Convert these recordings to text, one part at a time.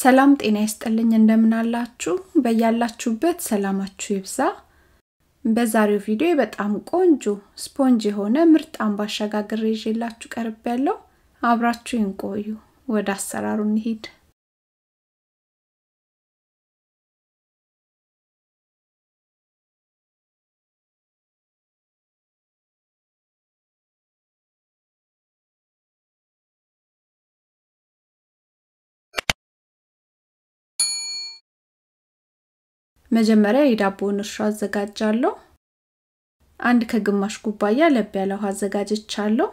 ሰላም ጤና ይስጥልኝ እንደምናላችሁ በያላችሁበት ሰላማችሁ ይብዛ በዛሬው ቪዲዮ በጣም ቆንጆ ስፖንጅ የሆነ ምርጥ አምባሻ ጋግሬ ይዤላችሁ ቀርብ ያለው አብራችሁ ይንቆዩ ወደ አሰራሩ እንሂድ መጀመሪያ የዳቦውን እርሾ አዘጋጃለሁ። አንድ ከግማሽ ኩባያ ለብ ያለ ውሃ አዘጋጅቻለሁ።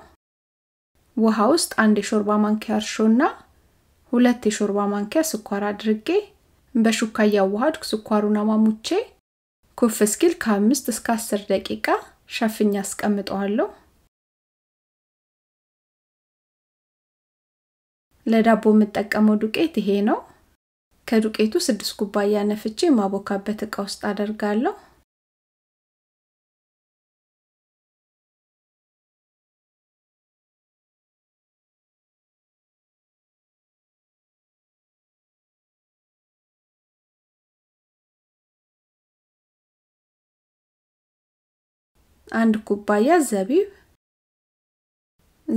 ውሃ ውስጥ አንድ የሾርባ ማንኪያ እርሾና ሁለት የሾርባ ማንኪያ ስኳር አድርጌ በሹካ እያዋሃድኩ ስኳሩን አሟሙቼ ኩፍ እስኪል ከአምስት እስከ አስር ደቂቃ ሸፍኛ አስቀምጠዋለሁ። ለዳቦ የምጠቀመው ዱቄት ይሄ ነው። ከዱቄቱ ስድስት ኩባያ ነፍቼ የማቦካበት እቃ ውስጥ አደርጋለሁ። አንድ ኩባያ ዘቢብ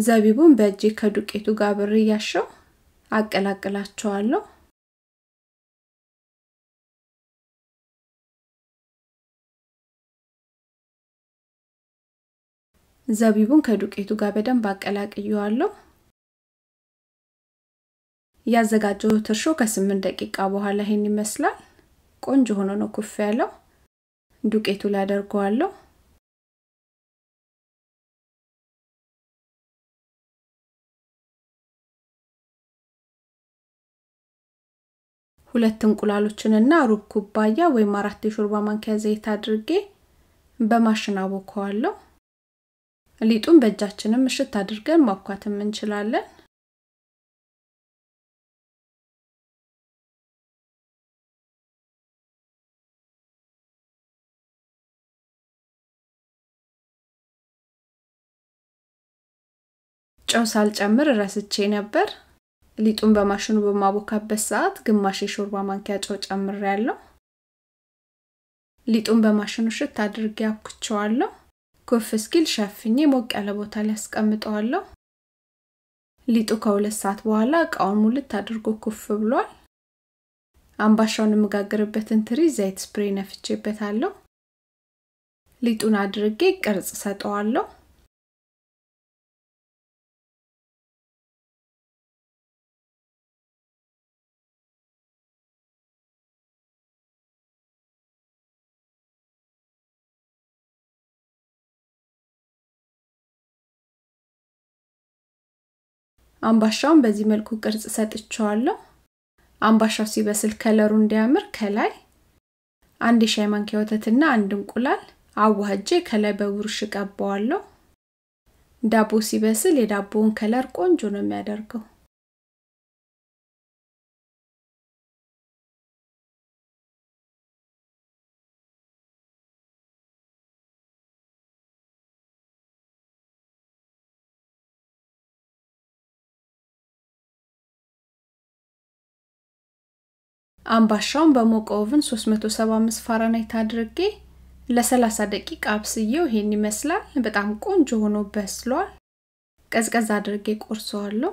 ዘቢቡን በእጄ ከዱቄቱ ጋር ብር እያሸው አቀላቅላቸዋለሁ። ዘቢቡን ከዱቄቱ ጋር በደንብ አቀላቅየዋለሁ። ያዘጋጀሁት እርሾ ከስምንት ደቂቃ በኋላ ይሄን ይመስላል። ቆንጆ ሆኖ ነው ኩፍ ያለው። ዱቄቱ ላይ አደርገዋለሁ። ሁለት እንቁላሎችንና ሩብ ኩባያ ወይም አራት የሾርባ ማንኪያ ዘይት አድርጌ በማሽን አቦከዋለሁ። ሊጡን በእጃችንም እሽት አድርገን ማኳትም እንችላለን። ጨው ሳልጨምር ረስቼ ነበር። ሊጡን በማሽኑ በማቦካበት ሰዓት ግማሽ የሾርባ ማንኪያ ጨው ጨምሬያለሁ። ሊጡን በማሽኑ ሽት አድርጌ አብኩቸዋለሁ። ኩፍ እስኪል ሸፍኜ ሞቅ ያለ ቦታ ላይ አስቀምጠዋለሁ። ሊጡ ከሁለት ሰዓት በኋላ እቃውን ሙልት አድርጎ ኩፍ ብሏል። አምባሻውን የምጋግርበትን ትሪ ዘይት ስፕሬ ነፍቼበታለሁ። ሊጡን አድርጌ ቅርጽ ሰጠዋለሁ። አምባሻውን በዚህ መልኩ ቅርጽ ሰጥቸዋለሁ። አምባሻው ሲበስል ከለሩ እንዲያምር ከላይ አንድ የሻይ ማንኪያ ወተትና አንድ እንቁላል አዋህጄ ከላይ በቡርሽ ቀባዋለሁ። ዳቦ ሲበስል የዳቦውን ከለር ቆንጆ ነው የሚያደርገው። አምባሻውን በሞቀ ኦቭን 375 ፋራናይት አድርጌ ለ30 ደቂቃ አብስዬው ይሄን ይመስላል። በጣም ቆንጆ ሆኖ በስሏል። ቀዝቀዝ አድርጌ ቆርሰዋለሁ።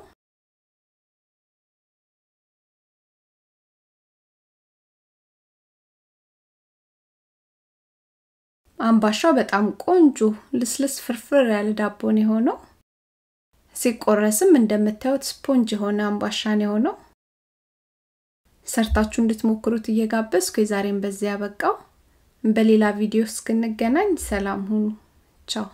አምባሻው በጣም ቆንጆ ልስልስ ፍርፍር ያለ ዳቦ ነው የሆነው። ሲቆረስም እንደምታዩት ስፖንጅ የሆነ አምባሻ ነው የሆነው። ሰርታችሁ እንድትሞክሩት እየጋበዝኩ የዛሬን በዚያ ያበቃው። በሌላ ቪዲዮ እስክንገናኝ ሰላም ሁኑ። ቻው።